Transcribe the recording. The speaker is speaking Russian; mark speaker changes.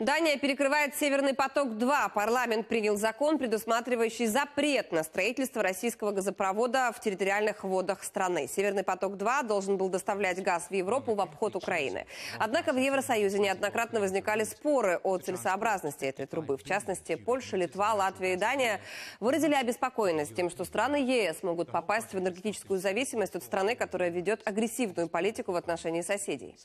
Speaker 1: Дания перекрывает «Северный поток-2». Парламент принял закон, предусматривающий запрет на строительство российского газопровода в территориальных водах страны. «Северный поток-2» должен был доставлять газ в Европу в обход Украины. Однако в Евросоюзе неоднократно возникали споры о целесообразности этой трубы. В частности, Польша, Литва, Латвия и Дания выразили обеспокоенность тем, что страны ЕС могут попасть в энергетическую зависимость от страны, которая ведет агрессивную политику в отношении соседей.